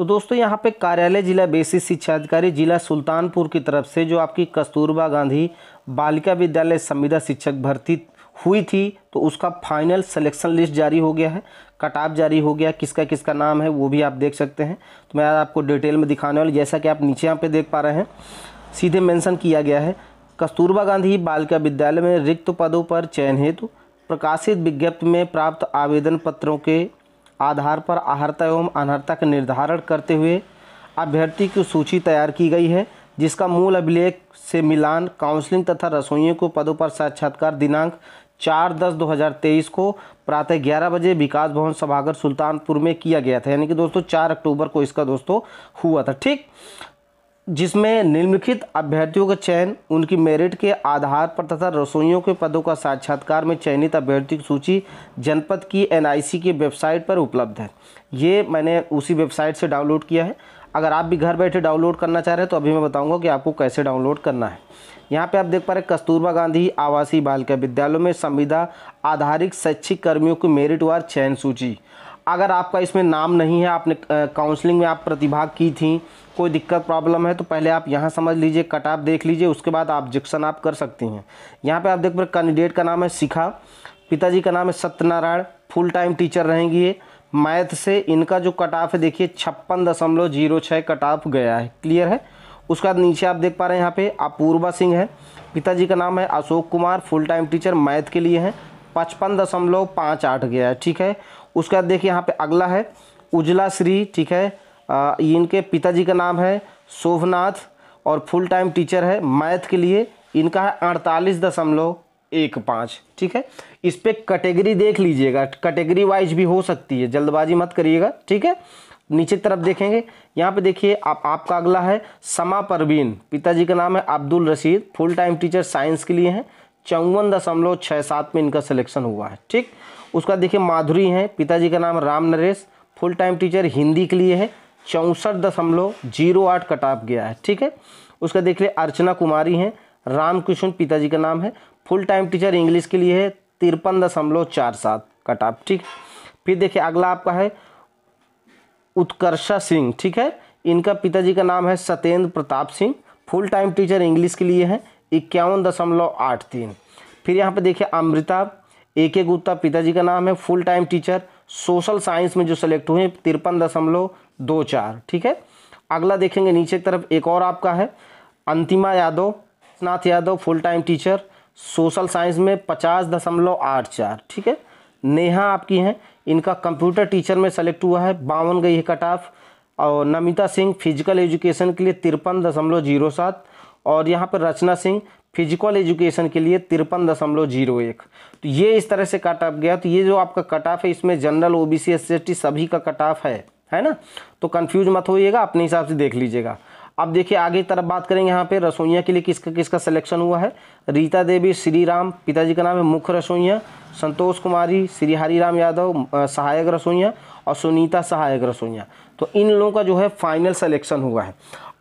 तो दोस्तों यहाँ पे कार्यालय जिला बेसिस शिक्षा अधिकारी जिला सुल्तानपुर की तरफ से जो आपकी कस्तूरबा गांधी बालिका विद्यालय संविदा शिक्षक भर्ती हुई थी तो उसका फाइनल सिलेक्शन लिस्ट जारी हो गया है कटाप जारी हो गया किसका किसका नाम है वो भी आप देख सकते हैं तो मैं आपको डिटेल में दिखाने वाला जैसा कि आप नीचे यहाँ पे देख पा रहे हैं सीधे मेंशन किया गया है कस्तूरबा गांधी बालिका विद्यालय में रिक्त पदों पर चयन हेतु प्रकाशित विज्ञप्ति में प्राप्त आवेदन पत्रों के आधार पर आहर्ता एवं अनहर्ता का निर्धारण करते हुए अभ्यर्थी की सूची तैयार की गई है जिसका मूल अभिलेख से मिलान काउंसलिंग तथा रसोइयों को पदों पर साक्षात्कार दिनांक चार दस दो हज़ार तेईस को प्रातः ग्यारह बजे विकास भवन सभागर सुल्तानपुर में किया गया था यानी कि दोस्तों चार अक्टूबर को इसका दोस्तों हुआ था ठीक जिसमें निम्नलिखित अभ्यर्थियों का चयन उनकी मेरिट के आधार पर तथा रसोइयों के पदों का साक्षात्कार में चयनित अभ्यर्थियों की सूची जनपद की एनआईसी की वेबसाइट पर उपलब्ध है ये मैंने उसी वेबसाइट से डाउनलोड किया है अगर आप भी घर बैठे डाउनलोड करना चाह रहे हैं तो अभी मैं बताऊंगा कि आपको कैसे डाउनलोड करना है यहाँ पे आप देख पा रहे कस्तूरबा गांधी आवासीय बालिका विद्यालयों में संविदा आधारित शैक्षिक कर्मियों की मेरिट वार चयन सूची अगर आपका इसमें नाम नहीं है आपने काउंसलिंग में आप प्रतिभाग की थी कोई दिक्कत प्रॉब्लम है तो पहले आप यहाँ समझ लीजिए कट आप देख लीजिए उसके बाद ऑब्जेक्शन आप कर सकती हैं यहाँ पे आप देख पा कैंडिडेट का नाम है शिखा पिताजी का नाम है सत्यनारायण फुल टाइम टीचर रहेंगी ये मैथ से इनका जो कट ऑफ है देखिए छप्पन दशमलव जीरो छः कट ऑफ गया है क्लियर है उसके बाद नीचे आप देख पा रहे हैं यहाँ पे अपूर्वा सिंह है पिताजी का नाम है Ashok Kumar full time teacher math के लिए हैं पचपन दशमलव पाँच आठ गया है ठीक है उसके बाद देखिए यहाँ पे अगला है उजला श्री ठीक है आ, इनके पिताजी का नाम है शोभनाथ और फुल टाइम टीचर है मैथ के लिए इनका है अड़तालीस दशमलव एक पाँच ठीक है इस पर कैटेगरी देख लीजिएगा कैटेगरी वाइज भी हो सकती है जल्दबाजी मत करिएगा ठीक है नीचे तरफ देखेंगे यहाँ पे देखिए आप आपका अगला है समा परवीन पिताजी का नाम है Abdul Rashid full time teacher science के लिए हैं चौवन दशमलव छः सात में इनका सिलेक्शन हुआ है ठीक उसका देखिए माधुरी हैं पिताजी का नाम Ram Naresh full time teacher Hindi के लिए है चौंसठ दशमलव जीरो आठ कटाप गया है ठीक है उसका देख लिया अर्चना कुमारी हैं रामकृष्ण पिताजी का नाम है फुल टाइम टीचर इंग्लिश के लिए है तिरपन दशमलव चार सात कटाप ठीक फिर देखिए अगला आपका है उत्कर्षा सिंह ठीक है इनका पिताजी का नाम है Satyendra Pratap Singh full time teacher English के लिए है इक्यावन दशमलव आठ तीन फिर यहाँ पे देखिए अमृता ए के गुप्ता पिताजी का नाम है full time teacher social science में जो सेलेक्ट हुए तिरपन दशमलव दो चार ठीक है अगला देखेंगे नीचे की तरफ एक और आपका है Antima Yadav Nath Yadav full time teacher social science में पचास दशमलव आठ चार ठीक है नेहा आपकी हैं इनका कंप्यूटर टीचर में सेलेक्ट हुआ है बावन गई है कट ऑफ और नमिता सिंह फिजिकल एजुकेशन के लिए तिरपन दशमलव जीरो सात और यहाँ पर रचना सिंह फिजिकल एजुकेशन के लिए तिरपन दशमलव जीरो एक तो ये इस तरह से कट ऑफ गया तो ये जो आपका कट ऑफ है इसमें general O B C S T सभी का कट ऑफ है है ना तो कंफ्यूज मत होइएगा अपने हिसाब से देख लीजिएगा अब देखिए आगे तरफ बात करेंगे यहाँ पे रसोइया के लिए किसका किसका सिलेक्शन हुआ है रीता देवी श्री राम पिताजी का नाम है मुख्य रसोइया संतोष कुमारी श्री हरी राम यादव सहायक रसोइया और सुनीता सहायक रसोइया तो इन लोगों का जो है फाइनल सिलेक्शन हुआ है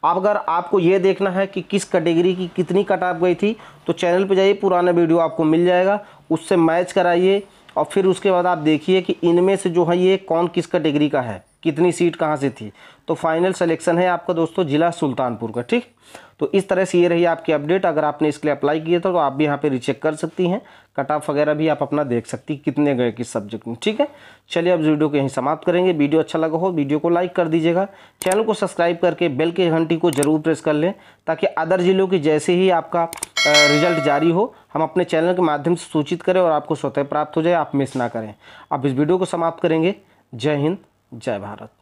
अब अगर आपको ये देखना है कि किस कैटेगरी की कितनी कट आप गई थी तो चैनल पे जाइए पुराना वीडियो आपको मिल जाएगा उससे मैच कराइए और फिर उसके बाद आप देखिए कि इनमें से जो है ये कौन किस कैटेगरी का है कितनी सीट कहाँ से थी तो फाइनल सिलेक्शन है आपका दोस्तों ज़िला सुल्तानपुर का ठीक तो इस तरह से ये रही आपकी अपडेट अगर आपने इसके लिए अप्लाई किया था तो आप भी यहाँ पे रिचेक कर सकती हैं कट ऑफ वगैरह भी आप अपना देख सकती कितने गए किस सब्जेक्ट में ठीक है चलिए अब वीडियो को यहीं समाप्त करेंगे वीडियो अच्छा लगा हो वीडियो को लाइक कर दीजिएगा चैनल को सब्सक्राइब करके बेल के घंटी को जरूर प्रेस कर लें ताकि अदर ज़िलों की जैसे ही आपका रिजल्ट जारी हो हम अपने चैनल के माध्यम से सूचित करें और आपको स्वतः प्राप्त हो जाए आप मिस ना करें आप इस वीडियो को समाप्त करेंगे जय हिंद जय भारत